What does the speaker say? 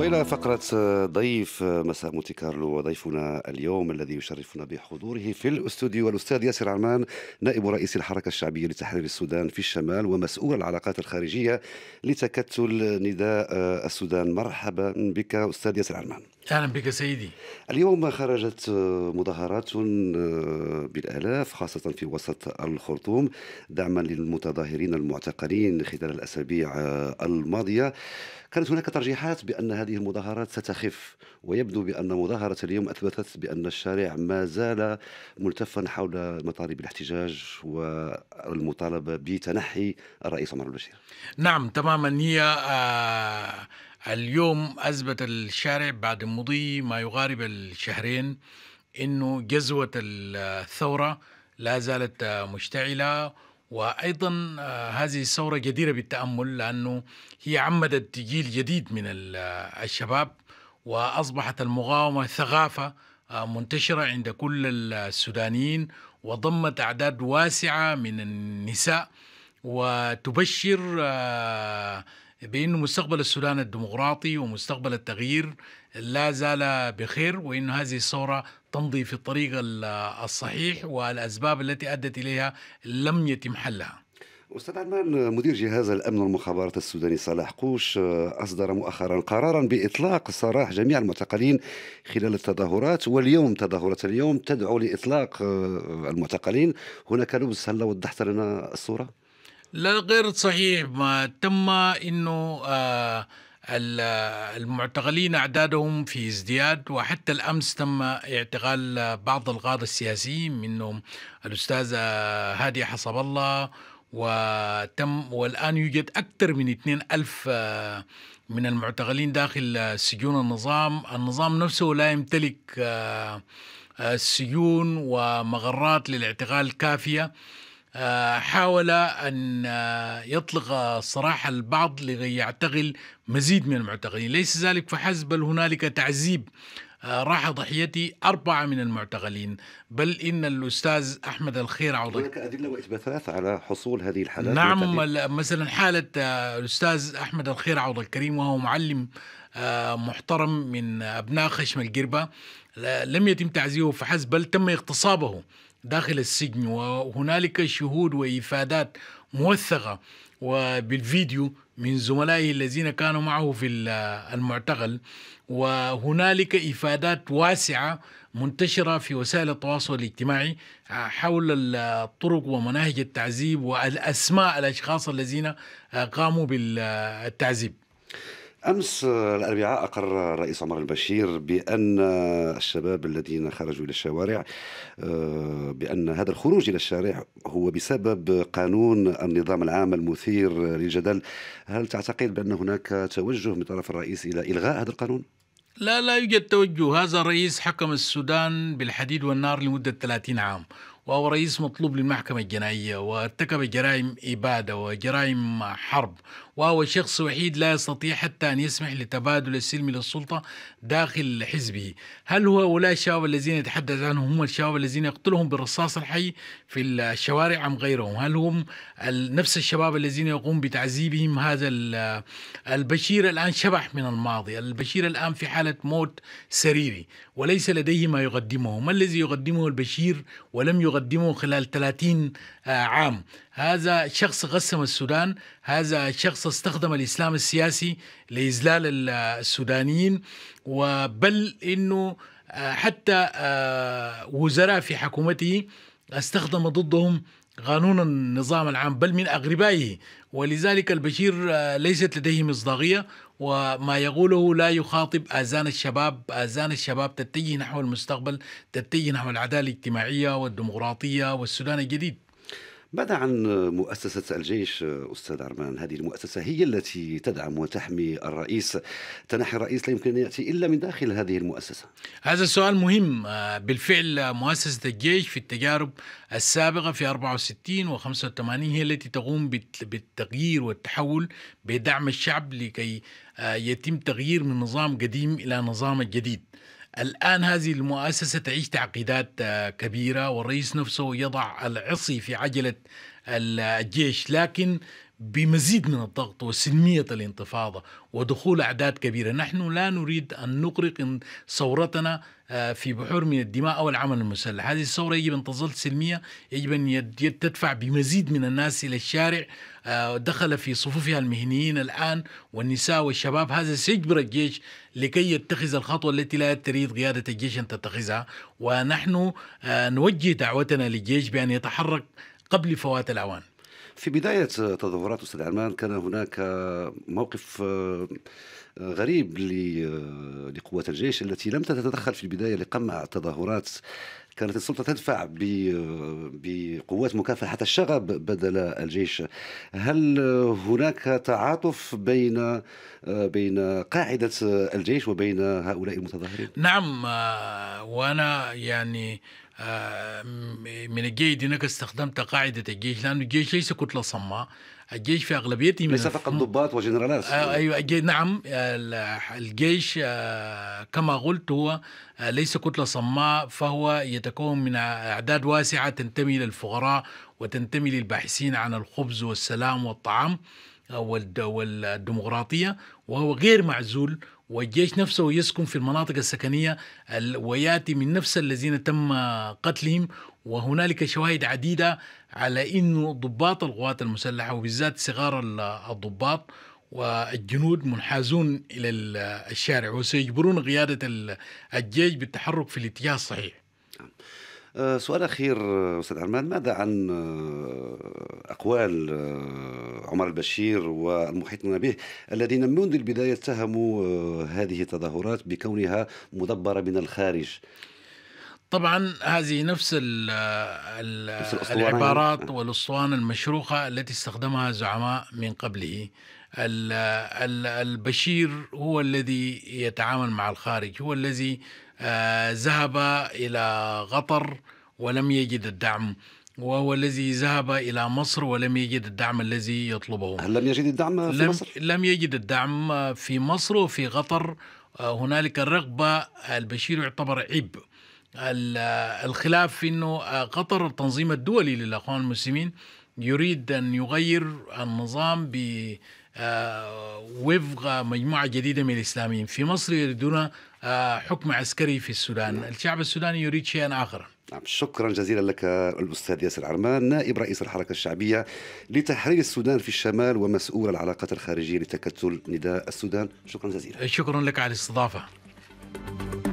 والى فقره ضيف مساء مونتي كارلو وضيفنا اليوم الذي يشرفنا بحضوره في الاستوديو الاستاذ ياسر عمان نائب رئيس الحركه الشعبيه لتحرير السودان في الشمال ومسؤول العلاقات الخارجيه لتكتل نداء السودان مرحبا بك استاذ ياسر عمان اهلا بك سيدي اليوم خرجت مظاهرات آه، بالالاف خاصه في وسط الخرطوم دعما للمتظاهرين المعتقلين خلال الاسابيع آه، الماضيه كانت هناك ترجيحات بان هذه هذه المظاهرات ستخف ويبدو بأن مظاهرة اليوم أثبتت بأن الشارع ما زال ملتفا حول مطالب الاحتجاج والمطالبة بتنحي الرئيس عمر البشير نعم تماما هي آه اليوم أثبت الشارع بعد مضي ما يقارب الشهرين أنه جزوة الثورة لا زالت مشتعلة وايضا آه، هذه الثوره جديره بالتامل لانه هي عمدت جيل جديد من آه، الشباب واصبحت المقاومه ثقافه آه، منتشره عند كل السودانيين وضمت اعداد واسعه من النساء وتبشر بأنه مستقبل السودان الديمقراطي ومستقبل التغيير لا زال بخير وأن هذه الثورة تمضي في الطريق الصحيح والأسباب التي أدت إليها لم يتم حلها استاذ عدنان مدير جهاز الامن والمخابرات السوداني صلاح قوش آه، اصدر مؤخرا قرارا باطلاق سراح جميع المعتقلين خلال التظاهرات واليوم تظاهرات اليوم تدعو لاطلاق آه، المعتقلين هناك لبس هل وضحت لنا الصوره؟ لا غير صحيح ما تم انه آه، المعتقلين اعدادهم في ازدياد وحتى الامس تم اعتقال بعض القاده السياسيين منهم الاستاذ هادي حسب الله وتم والان يوجد اكثر من 2000 آه، من المعتقلين داخل سجون النظام النظام نفسه لا يمتلك السجون آه، ومغرات للاعتقال كافيه آه، حاول أن آه، يطلق صراح البعض لكي يعتقل مزيد من المعتقلين ليس ذلك فحسب بل هنالك تعذيب آه، راح ضحيتي أربعة من المعتقلين بل إن الأستاذ أحمد الخير عوض هناك أدلة وإثباتات على حصول هذه الحالات نعم وتعديل. مثلا حالة الأستاذ أحمد الخير عوض الكريم وهو معلم محترم من أبناء خشم القربة لم يتم تعزيه فحسب بل تم اغتصابه داخل السجن وهنالك شهود وإفادات موثقة وبالفيديو من زملائه الذين كانوا معه في المعتقل وهنالك إفادات واسعة منتشرة في وسائل التواصل الاجتماعي آه، حول الطرق ومناهج التعذيب وأسماء الأشخاص الذين آه، قاموا بالتعذيب أمس الأربعاء أقر الرئيس عمر البشير بأن الشباب الذين خرجوا إلى الشوارع آه، بأن هذا الخروج إلى الشارع هو بسبب قانون النظام العام المثير للجدل هل تعتقد بأن هناك توجه من طرف الرئيس إلى إلغاء هذا القانون؟ لا لا يوجد توجه هذا الرئيس حكم السودان بالحديد والنار لمدة 30 عام وهو رئيس مطلوب للمحكمة الجنائية وارتكب جرائم إبادة وجرائم حرب وهو شخص وحيد لا يستطيع حتى أن يسمح لتبادل السلم للسلطة داخل حزبه هل هو هؤلاء الشباب الذين يتحدث عنهم هم الشباب الذين يقتلهم بالرصاص الحي في الشوارع أم غيرهم هل هم نفس الشباب الذين يقوم بتعذيبهم هذا البشير الآن شبح من الماضي البشير الآن في حالة موت سريري وليس لديه ما يقدمه ما الذي يقدمه البشير ولم يقدمه خلال 30 آه، عام هذا شخص قسم السودان هذا شخص استخدم الإسلام السياسي لإذلال آه، السودانيين وبل أنه آه، حتى وزراء في حكومته استخدم ضدهم قانون النظام العام بل من أغربائه ولذلك البشير آه، ليست لديه مصداقية وما يقوله لا يخاطب آذان الشباب آذان الشباب تتجه نحو المستقبل تتجه نحو العدالة الاجتماعية والديمقراطية والسودان الجديد ماذا عن مؤسسة الجيش أستاذ عرمان هذه المؤسسة هي التي تدعم وتحمي الرئيس تنحي الرئيس لا يمكن أن يأتي إلا من داخل هذه المؤسسة هذا السؤال مهم بالفعل مؤسسة الجيش في التجارب السابقة في 64 و 85 هي التي تقوم بالتغيير والتحول بدعم الشعب لكي آه، يتم تغيير من نظام قديم إلى نظام جديد الآن هذه المؤسسة تعيش تعقيدات آه، كبيرة والرئيس نفسه يضع العصي في عجلة الجيش لكن بمزيد من الضغط وسلمية الانتفاضة ودخول أعداد كبيرة نحن لا نريد أن نغرق ثورتنا آه، في بحور من الدماء أو العمل المسلح هذه الثورة يجب أن تظل سلمية يجب أن تدفع بمزيد من الناس إلى الشارع آه، دخل في صفوفها المهنيين الآن والنساء والشباب هذا سيجبر الجيش لكي يتخذ الخطوة التي لا تريد قيادة الجيش أن تتخذها ونحن آه، نوجه دعوتنا للجيش بأن يتحرك قبل فوات الأوان في بداية تظاهرات أستاذ عمان كان هناك موقف آه، غريب آه، لقوات الجيش التي لم تتدخل في البداية لقمع التظاهرات كانت السلطة تدفع آه، بقوات مكافحة الشغب بدل الجيش هل هناك تعاطف بين بين قاعدة الجيش وبين هؤلاء المتظاهرين؟ نعم وأنا يعني آه، من الجيش انك استخدمت قاعده الجيش لانه الجيش ليس كتله صماء الجيش في اغلبيته ليس فقط ضباط وجنرالات آه ايوه نعم، الجيش نعم آه، الجيش كما قلت هو آه، ليس كتله صماء فهو يتكون من اعداد واسعه تنتمي للفقراء وتنتمي للباحثين عن الخبز والسلام والطعام والديمقراطيه وهو غير معزول والجيش نفسه يسكن في المناطق السكنية ويأتي من نفس الذين تم قتلهم وهنالك شواهد عديدة على أنه ضباط القوات المسلحة وبالذات صغار الضباط والجنود منحازون إلى الشارع وسيجبرون قيادة الجيش بالتحرك في الاتجاه الصحيح آه، سؤال أخير أستاذ عرمان ماذا عن آه، أقوال آه، عمر البشير والمحيطون به الذين منذ البداية اتهموا آه، هذه التظاهرات بكونها مدبرة من الخارج طبعا هذه نفس ال ال نفس العبارات آه. والاسطوانه المشروخه التي استخدمها زعماء من قبله البشير هو الذي يتعامل مع الخارج هو الذي آه، ذهب الى قطر ولم يجد الدعم وهو الذي ذهب إلى مصر ولم يجد الدعم الذي يطلبه هل لم يجد الدعم في لم مصر؟ لم يجد الدعم في مصر وفي قطر آه، هنالك الرغبة البشير يعتبر عب الخلاف في أنه آه، قطر التنظيم الدولي للأخوان المسلمين يريد أن يغير النظام آه، وفق مجموعة جديدة من الإسلاميين في مصر يريدون آه، حكم عسكري في السودان نعم. الشعب السوداني يريد شيئا آخر نعم شكرا جزيلا لك الأستاذ ياسر عرمان نائب رئيس الحركة الشعبية لتحرير السودان في الشمال ومسؤول العلاقات الخارجية لتكتل نداء السودان شكرا جزيلا شكرا لك على الاستضافة